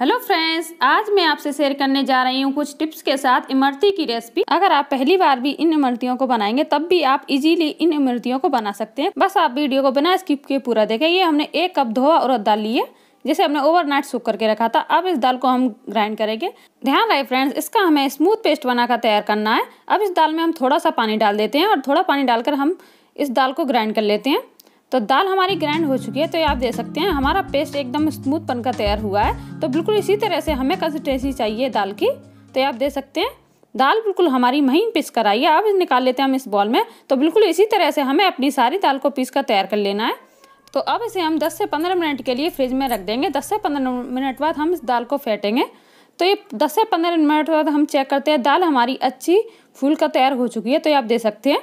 hello friends आज मैं आपसे शेयर करने जा रही हूँ कुछ टिप्स के साथ इमरती की रेसिपी अगर आप पहली बार भी इन इमरतियों को बनाएंगे तब भी आप इजीली इन इमरतियों को बना सकते हैं बस आप वीडियो को बिना स्किप के पूरा देखें ये हमने एक कप धोआ और दाल लिए जिसे हमने ओवरनाइट सूख करके रखा था अब इस दाल को हम ग्राइंड करेंगे ध्यान रहे फ्रेंड्स इसका हमें स्मूथ पेस्ट बनाकर तैयार करना है अब इस दाल में हम थोड़ा सा पानी डाल देते हैं और थोड़ा पानी डालकर हम इस दाल को ग्राइंड कर लेते हैं तो दाल हमारी ग्राइंड हो चुकी है तो ये आप दे सकते हैं हमारा पेस्ट एकदम स्मूथ बनकर तैयार हुआ है तो बिल्कुल इसी तरह से हमें कंसिस्टेंसी चाहिए दाल की तो ये आप दे सकते हैं दाल बिल्कुल हमारी महीन पीस कर आई है अब निकाल लेते हैं हम इस बॉल में तो बिल्कुल इसी तरह से हमें अपनी सारी दाल को पीस कर तैयार कर लेना है तो अब इसे हम 10 से 15 मिनट के लिए फ्रिज में रख देंगे 10 से 15 मिनट बाद हम इस दाल को फेंटेंगे तो ये 10 से 15 मिनट बाद हम चेक करते हैं दाल हमारी अच्छी फूल का तैयार हो चुकी है तो ये आप दे सकते हैं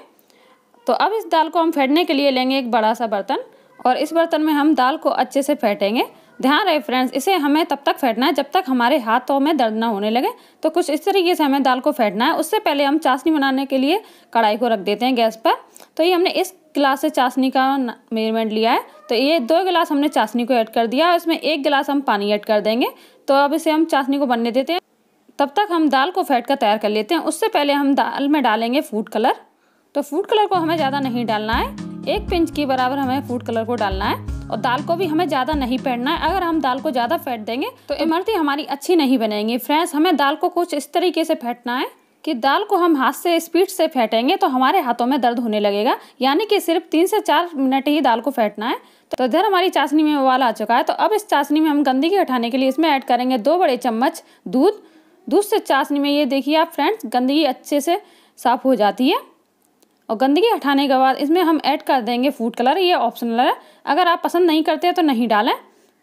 तो अब इस दाल को हम फेंटने के लिए लेंगे एक बड़ा सा बर्तन और इस बर्तन में हम दाल को अच्छे से फेंटेंगे ध्यान रहे फ्रेंड्स इसे हमें तब तक फेंटना है जब तक हमारे हाथों में दर्द ना होने लगे तो कुछ इस तरीके से हमें दाल को फेंटना है उससे पहले हम चाशनी बनाने के लिए कढ़ाई को रख देते हैं गैस पर तो ये हमने इस गिलास से चाशनी का मेजरमेंट लिया है तो ये दो गिलास हमने चाशनी को ऐड कर दिया है इसमें एक गिलास हम पानी ऐड कर देंगे तो अब इसे हम चाशनी को बनने देते हैं तब तक हम दाल को फेंट कर तैयार कर लेते हैं उससे पहले हम दाल में डालेंगे फूड कलर तो फूड कलर को हमें ज़्यादा नहीं डालना है एक पिंच के बराबर हमें फूड कलर को डालना है और दाल को भी हमें ज़्यादा नहीं फेंटना है अगर हम दाल को ज़्यादा फेंट देंगे तो इमरती हमारी अच्छी नहीं बनेगी फ्रेंड्स हमें दाल को कुछ इस तरीके से फेंटना है कि दाल को हम हाथ से स्पीड से फेंटेंगे तो हमारे हाथों में दर्द होने लगेगा यानी कि सिर्फ तीन से चार मिनट ही दाल को फेंटना है तो इधर हमारी चाशनी में उबाल आ चुका है तो अब इस चाशनी में हम गंदगी हटाने के लिए इसमें ऐड करेंगे दो बड़े चम्मच दूध दूध से चाशनी में ये देखिए आप फ्रेंड्स गंदगी अच्छे से साफ़ हो जाती है और गंदगी हटाने के बाद इसमें हम ऐड कर देंगे फूड कलर ये ऑप्शनल है अगर आप पसंद नहीं करते हैं तो नहीं डालें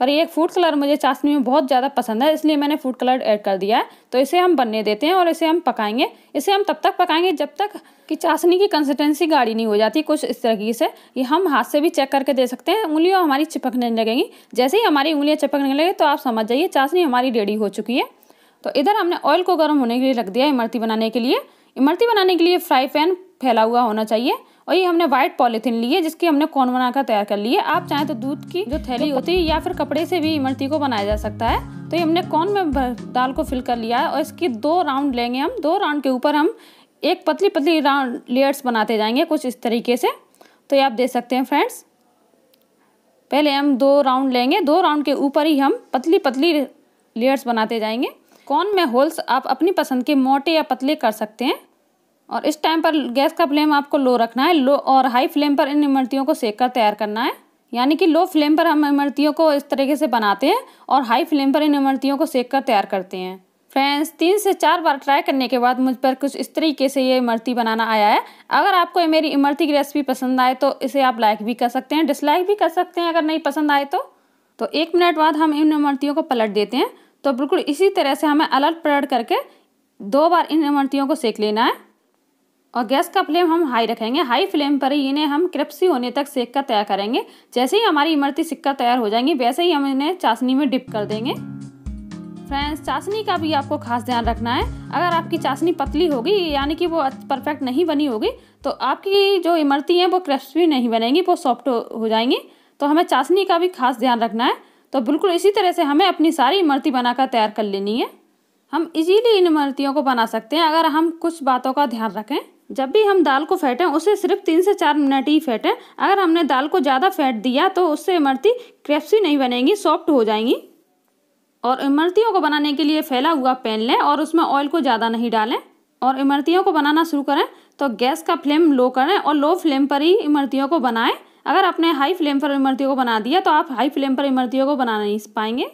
पर ये फूड कलर मुझे चाशनी में बहुत ज़्यादा पसंद है इसलिए मैंने फूड कलर ऐड कर दिया है तो इसे हम बनने देते हैं और इसे हम पकाएंगे इसे हम तब तक पकाएंगे जब तक कि चाशनी की कंसिस्टेंसी गाढ़ी नहीं हो जाती कुछ इस तरीके से ये हम हाथ से भी चेक करके दे सकते हैं उंगलियाँ हमारी चिपकने लगेंगी जैसे ही हमारी उंगलियाँ चिपकने लगेंगी तो आप समझ जाइए चाशनी हमारी रेडी हो चुकी है तो इधर हमने ऑयल को गर्म होने के लिए रख दिया इमरती बनाने के लिए इमरती बनाने के लिए फ्राई पैन फैला हुआ होना चाहिए और ये हमने व्हाइट पॉलीथीन ली है जिसकी हमने कौन बनाकर तैयार कर ली है आप चाहें तो दूध की जो थैली तो- होती है या फिर कपड़े से भी इमरती को बनाया जा सकता है तो ये हमने कौन में दाल को फिल कर लिया है और इसकी दो राउंड लेंगे हम दो राउंड के ऊपर हम एक पतली पतली राउंड लेयर्स बनाते जाएंगे कुछ इस तरीके से तो ये आप देख सकते हैं फ्रेंड्स पहले हम दो राउंड लेंगे दो राउंड के ऊपर ही हम पतली पतली लेयर्स बनाते जाएंगे कौन में होल्स आप अपनी पसंद के मोटे या पतले कर सकते हैं और इस टाइम पर गैस का फ्लेम आपको लो रखना है लो और हाई फ्लेम पर इन इमरतियों को सेक कर तैयार करना है यानी कि लो फ्लेम पर हम इमरतियों को इस तरीके से बनाते हैं और हाई फ्लेम पर इन इमरतियों को सेक कर तैयार करते हैं फ्रेंड्स तीन से चार बार ट्राई करने के बाद मुझ पर कुछ इस तरीके से ये इमरती बनाना आया है अगर आपको मेरी इमरती की रेसिपी पसंद आए तो इसे आप लाइक भी कर सकते हैं डिसलाइक भी कर सकते हैं अगर नहीं पसंद आए तो तो एक मिनट बाद हम इन इमरतियों को पलट देते हैं तो बिल्कुल इसी तरह से हमें अलट पलट करके दो बार इन इमरतियों को सेक लेना है और गैस का फ्लेम हम हाई रखेंगे हाई फ्लेम पर ही इन्हें हम क्रिप्सी होने तक सेक कर तैयार करेंगे जैसे ही हमारी इमरती सिक्का तैयार हो जाएंगी वैसे ही हम इन्हें चाशनी में डिप कर देंगे फ्रेंड्स चाशनी का भी आपको खास ध्यान रखना है अगर आपकी चाशनी पतली होगी यानी कि वो परफेक्ट नहीं बनी होगी तो आपकी जो इमरती हैं वो क्रिप्सी नहीं बनेंगी वो सॉफ्ट हो जाएंगी तो हमें चाशनी का भी खास ध्यान रखना है तो बिल्कुल इसी तरह से हमें अपनी सारी इमरती बनाकर तैयार कर लेनी है हम इजीली इन इमरतियों को बना सकते हैं अगर हम कुछ बातों का ध्यान रखें जब भी हम दाल को फेंटें उसे सिर्फ तीन से चार मिनट ही फेंटें अगर हमने दाल को ज़्यादा फेंट दिया तो उससे इमरती क्रेप्सी नहीं बनेंगी सॉफ्ट हो जाएंगी और इमरतियों को बनाने के लिए फैला हुआ पैन लें और उसमें ऑयल को ज़्यादा नहीं डालें और इमरतियों को बनाना शुरू करें तो गैस का फ्लेम लो करें और लो फ्लेम पर ही इमरतियों को बनाएं अगर आपने हाई फ्लेम पर इमरतियों को बना दिया तो आप हाई फ्लेम पर इमरतियों को बना नहीं पाएंगे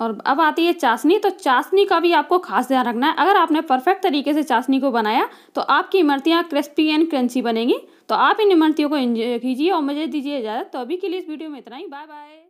और अब आती है चाशनी तो चाशनी का भी आपको खास ध्यान रखना है अगर आपने परफेक्ट तरीके से चाशनी को बनाया तो आपकी इमरतियाँ क्रिस्पी एंड क्रंची बनेंगी तो आप इन इमरतियों को इंजॉय कीजिए और मुझे दीजिए इजाज़त तो अभी के लिए इस वीडियो में इतना ही बाय बाय